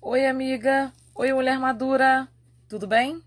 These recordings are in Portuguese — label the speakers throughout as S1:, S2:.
S1: Oi, amiga. Oi, mulher madura. Tudo bem?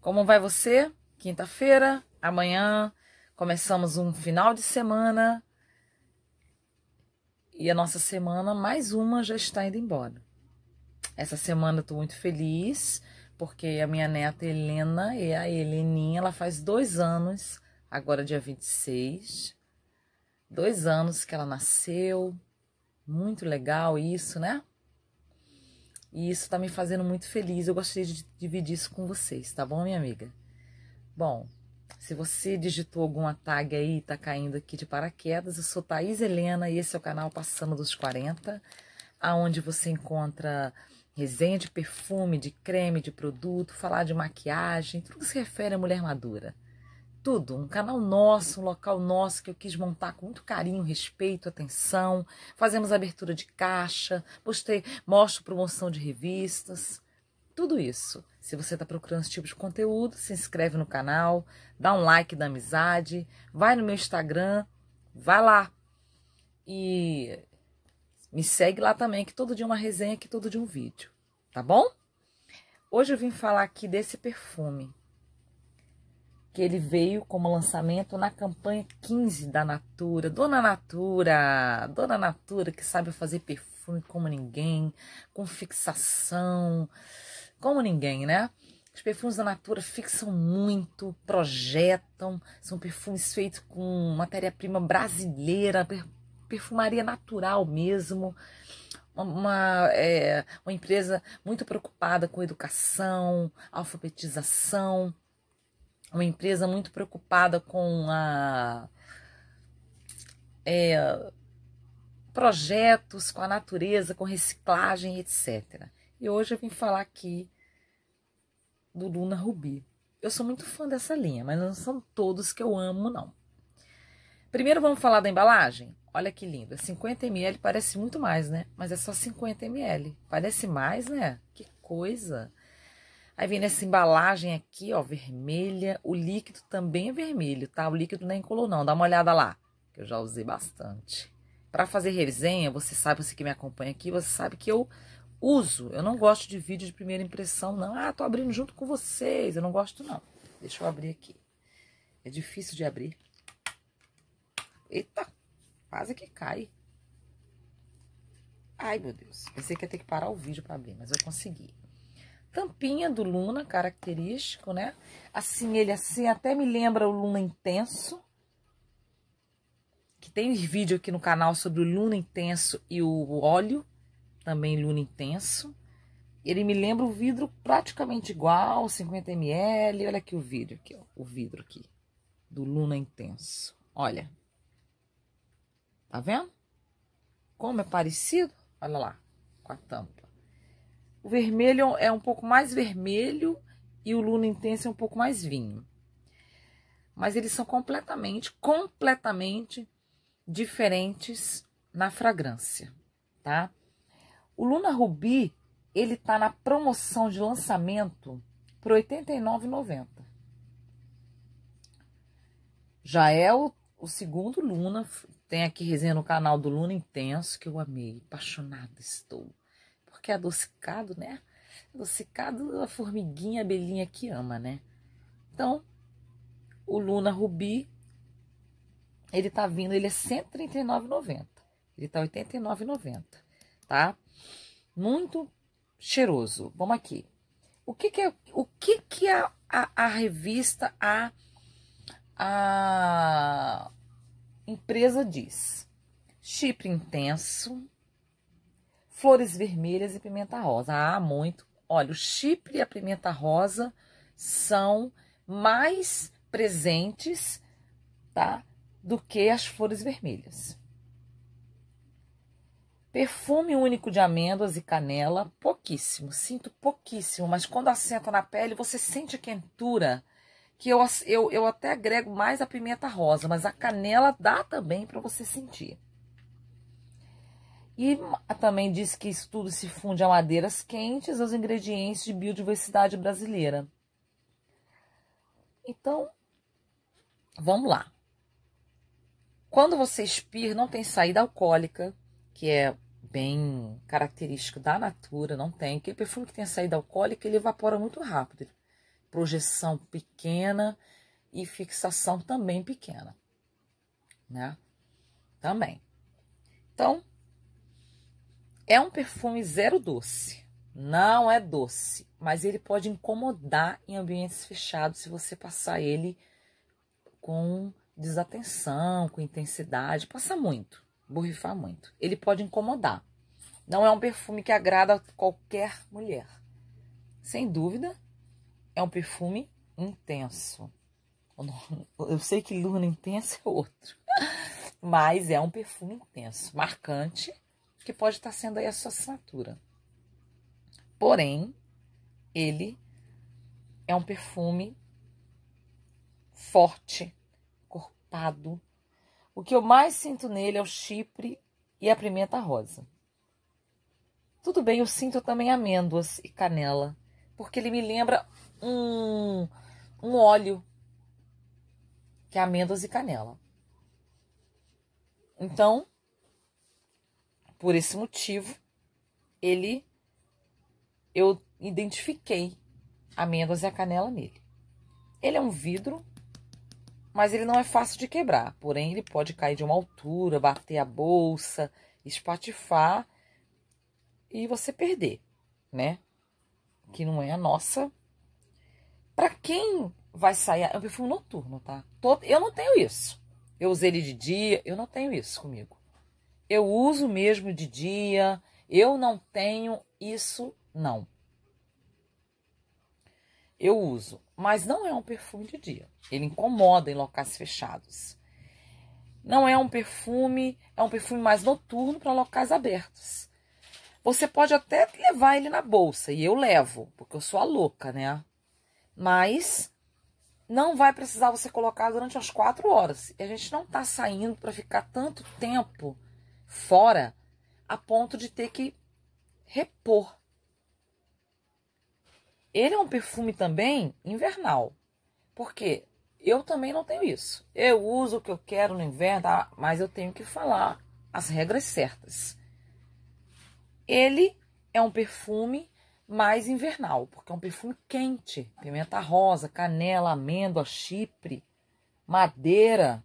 S1: Como vai você? Quinta-feira, amanhã, começamos um final de semana e a nossa semana, mais uma, já está indo embora. Essa semana eu estou muito feliz porque a minha neta Helena e a Heleninha, ela faz dois anos, agora dia 26, dois anos que ela nasceu. Muito legal isso, né? E isso está me fazendo muito feliz. Eu gostaria de dividir isso com vocês, tá bom, minha amiga? Bom, se você digitou alguma tag aí e tá caindo aqui de paraquedas, eu sou Thaís Helena e esse é o canal Passando dos 40, aonde você encontra resenha de perfume, de creme, de produto, falar de maquiagem, tudo que se refere à mulher madura tudo, um canal nosso, um local nosso que eu quis montar com muito carinho, respeito, atenção. Fazemos abertura de caixa, postei, mostro promoção de revistas, tudo isso. Se você está procurando esse tipo de conteúdo, se inscreve no canal, dá um like da amizade, vai no meu Instagram, vai lá e me segue lá também, que todo dia é uma resenha, que todo dia é um vídeo, tá bom? Hoje eu vim falar aqui desse perfume que ele veio como lançamento na campanha 15 da Natura. Dona Natura, Dona Natura que sabe fazer perfume como ninguém, com fixação, como ninguém, né? Os perfumes da Natura fixam muito, projetam, são perfumes feitos com matéria-prima brasileira, perfumaria natural mesmo. Uma, é, uma empresa muito preocupada com educação, alfabetização, uma empresa muito preocupada com a é, projetos, com a natureza, com reciclagem, etc. E hoje eu vim falar aqui do Luna Rubi. Eu sou muito fã dessa linha, mas não são todos que eu amo, não. Primeiro vamos falar da embalagem. Olha que linda. 50 ml parece muito mais, né? Mas é só 50 ml. Parece mais, né? Que coisa. Aí vem nessa embalagem aqui, ó, vermelha. O líquido também é vermelho, tá? O líquido não é colou, não. Dá uma olhada lá, que eu já usei bastante. Para fazer resenha, você sabe, você que me acompanha aqui, você sabe que eu uso. Eu não gosto de vídeo de primeira impressão, não. Ah, tô abrindo junto com vocês. Eu não gosto, não. Deixa eu abrir aqui. É difícil de abrir. Eita, quase que cai. Ai, meu Deus. Pensei que ia ter que parar o vídeo para abrir, mas eu consegui tampinha do Luna, característico, né? Assim, ele assim até me lembra o Luna Intenso. Que tem vídeo aqui no canal sobre o Luna Intenso e o óleo, também Luna Intenso. Ele me lembra o vidro praticamente igual, 50 ml. Olha aqui o vidro aqui, ó, o vidro aqui do Luna Intenso. Olha. Tá vendo? Como é parecido? Olha lá, com a tampa. O vermelho é, é um pouco mais vermelho e o luna intenso é um pouco mais vinho. Mas eles são completamente, completamente diferentes na fragrância, tá? O Luna Rubi, ele tá na promoção de lançamento por R$ 89,90. Já é o, o segundo Luna, tem aqui resenha no canal do Luna Intenso, que eu amei, apaixonada estou porque é adocicado, né? Adocicado, é a formiguinha, a abelhinha que ama, né? Então, o Luna Rubi, ele tá vindo, ele é 139,90. Ele tá 89,90, tá? Muito cheiroso. Vamos aqui. O que que é, o que que a, a, a revista, a, a empresa diz? Chipre intenso, flores vermelhas e pimenta rosa. Ah, muito. Olha, o chipre e a pimenta rosa são mais presentes, tá? Do que as flores vermelhas. Perfume único de amêndoas e canela, pouquíssimo. Sinto pouquíssimo, mas quando assenta na pele, você sente a quentura. Que eu, eu, eu até agrego mais a pimenta rosa, mas a canela dá também para você sentir. E também diz que isso tudo se funde a madeiras quentes aos ingredientes de biodiversidade brasileira. Então, vamos lá. Quando você expir, não tem saída alcoólica, que é bem característico da natura, não tem. Aquele perfume que tem saída alcoólica, ele evapora muito rápido. Projeção pequena e fixação também pequena, né? Também. Então, é um perfume zero doce. Não é doce, mas ele pode incomodar em ambientes fechados se você passar ele com desatenção, com intensidade, passa muito, borrifar muito. Ele pode incomodar. Não é um perfume que agrada qualquer mulher. Sem dúvida, é um perfume intenso. Eu sei que Luna Intensa é outro, mas é um perfume intenso, marcante que pode estar sendo aí a sua assinatura. Porém, ele é um perfume forte, corpado. O que eu mais sinto nele é o chipre e a pimenta rosa. Tudo bem, eu sinto também amêndoas e canela, porque ele me lembra um, um óleo, que é amêndoas e canela. Então, por esse motivo, ele eu identifiquei amêndoas e a canela nele. Ele é um vidro, mas ele não é fácil de quebrar. Porém, ele pode cair de uma altura, bater a bolsa, espatifar e você perder, né? Que não é a nossa. Para quem vai sair, é um perfume noturno, tá? eu não tenho isso. Eu usei ele de dia, eu não tenho isso comigo eu uso mesmo de dia, eu não tenho isso, não. Eu uso, mas não é um perfume de dia. Ele incomoda em locais fechados. Não é um perfume, é um perfume mais noturno para locais abertos. Você pode até levar ele na bolsa, e eu levo, porque eu sou a louca, né? Mas não vai precisar você colocar durante as quatro horas. E a gente não está saindo para ficar tanto tempo fora a ponto de ter que repor. Ele é um perfume também invernal, porque eu também não tenho isso. Eu uso o que eu quero no inverno, tá? mas eu tenho que falar as regras certas. Ele é um perfume mais invernal, porque é um perfume quente, pimenta rosa, canela, amêndoa, chipre, madeira.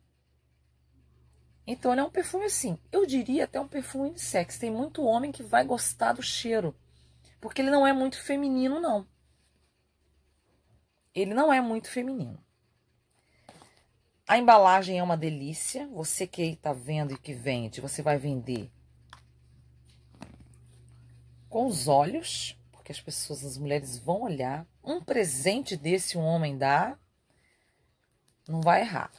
S1: Então, ele é um perfume assim, eu diria até um perfume de sexo. Tem muito homem que vai gostar do cheiro, porque ele não é muito feminino, não. Ele não é muito feminino. A embalagem é uma delícia. Você que está vendo e que vende, você vai vender com os olhos, porque as pessoas, as mulheres vão olhar. Um presente desse um homem dá, não vai errar.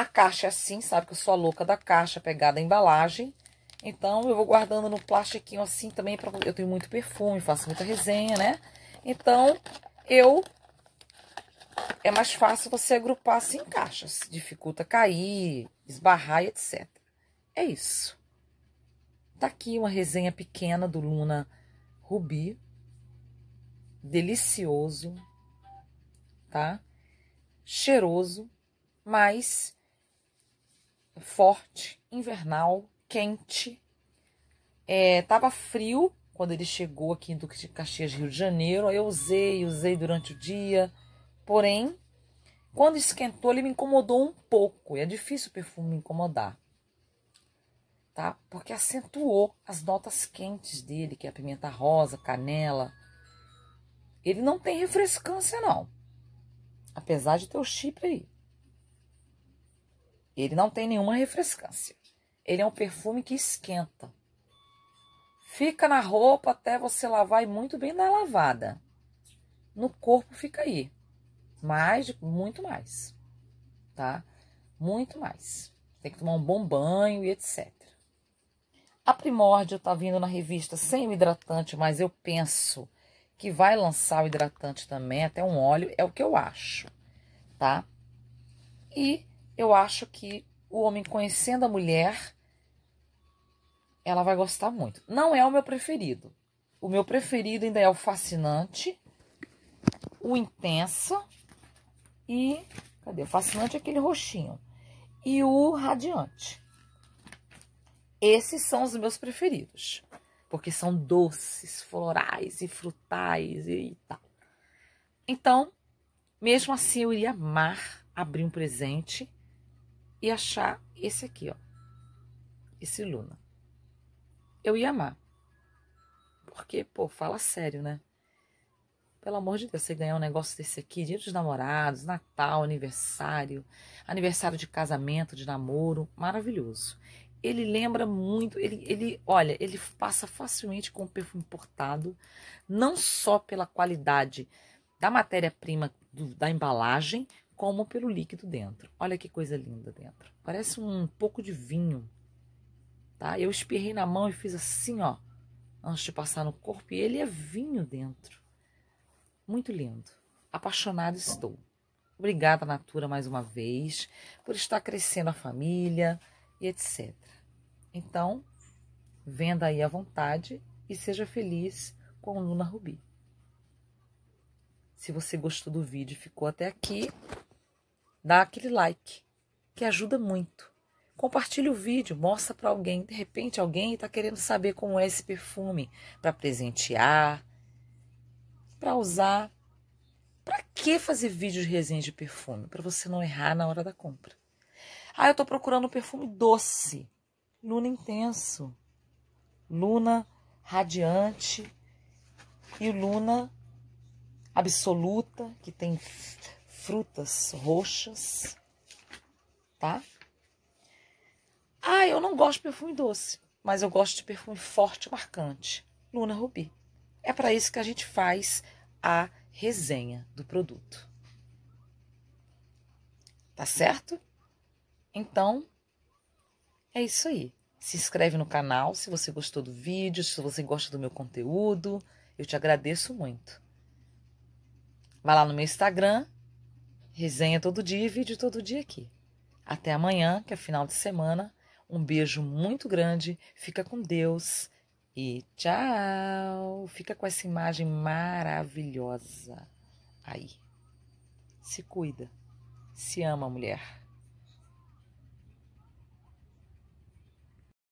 S1: A caixa é assim, sabe que eu sou a louca da caixa, pegada a embalagem. Então, eu vou guardando no plastiquinho assim também. Pra... Eu tenho muito perfume, faço muita resenha, né? Então, eu... É mais fácil você agrupar assim em caixas. Dificulta cair, esbarrar e etc. É isso. Tá aqui uma resenha pequena do Luna Rubi. Delicioso, tá? Cheiroso, mas forte, invernal, quente. É, tava frio quando ele chegou aqui em Duque de Caxias, Rio de Janeiro. eu usei, usei durante o dia. Porém, quando esquentou, ele me incomodou um pouco. E é difícil o perfume me incomodar. Tá? Porque acentuou as notas quentes dele, que é a pimenta rosa, canela. Ele não tem refrescância, não. Apesar de ter o chip aí. Ele não tem nenhuma refrescância. Ele é um perfume que esquenta. Fica na roupa até você lavar e muito bem na lavada. No corpo fica aí. Mais, muito mais. Tá? Muito mais. Tem que tomar um bom banho e etc. A Primórdia tá vindo na revista sem o hidratante, mas eu penso que vai lançar o hidratante também, até um óleo, é o que eu acho, tá? E eu acho que o homem conhecendo a mulher, ela vai gostar muito. Não é o meu preferido. O meu preferido ainda é o fascinante, o intenso e. Cadê? O fascinante é aquele roxinho. E o radiante. Esses são os meus preferidos. Porque são doces, florais e frutais e tal. Então, mesmo assim, eu iria amar abrir um presente e achar esse aqui, ó. Esse Luna. Eu ia amar. Porque, pô, fala sério, né? Pelo amor de Deus, você ganhar um negócio desse aqui, dia dos namorados, Natal, aniversário, aniversário de casamento, de namoro, maravilhoso. Ele lembra muito, ele, ele olha, ele passa facilmente com o perfume importado, não só pela qualidade da matéria-prima da embalagem, como pelo líquido dentro. Olha que coisa linda dentro. Parece um pouco de vinho. Tá? Eu espirrei na mão e fiz assim, ó, antes de passar no corpo, e ele é vinho dentro. Muito lindo. Apaixonado estou. Obrigada, Natura, mais uma vez, por estar crescendo a família e etc. Então, venda aí à vontade e seja feliz com Luna Rubi. Se você gostou do vídeo e ficou até aqui, dá aquele like, que ajuda muito. Compartilhe o vídeo, mostra para alguém. De repente, alguém está querendo saber como é esse perfume para presentear, para usar. Para que fazer vídeo de resenha de perfume? Para você não errar na hora da compra. Ah, eu estou procurando um perfume doce, Luna intenso, Luna radiante e Luna absoluta, que tem frutas roxas, tá? Ah, eu não gosto de perfume doce, mas eu gosto de perfume forte marcante. Luna Rubi. É para isso que a gente faz a resenha do produto. Tá certo? Então, é isso aí. Se inscreve no canal se você gostou do vídeo, se você gosta do meu conteúdo. Eu te agradeço muito. Vá lá no meu Instagram, Resenha todo dia e vídeo todo dia aqui. Até amanhã, que é final de semana. Um beijo muito grande. Fica com Deus e tchau. Fica com essa imagem maravilhosa aí. Se cuida. Se ama, mulher.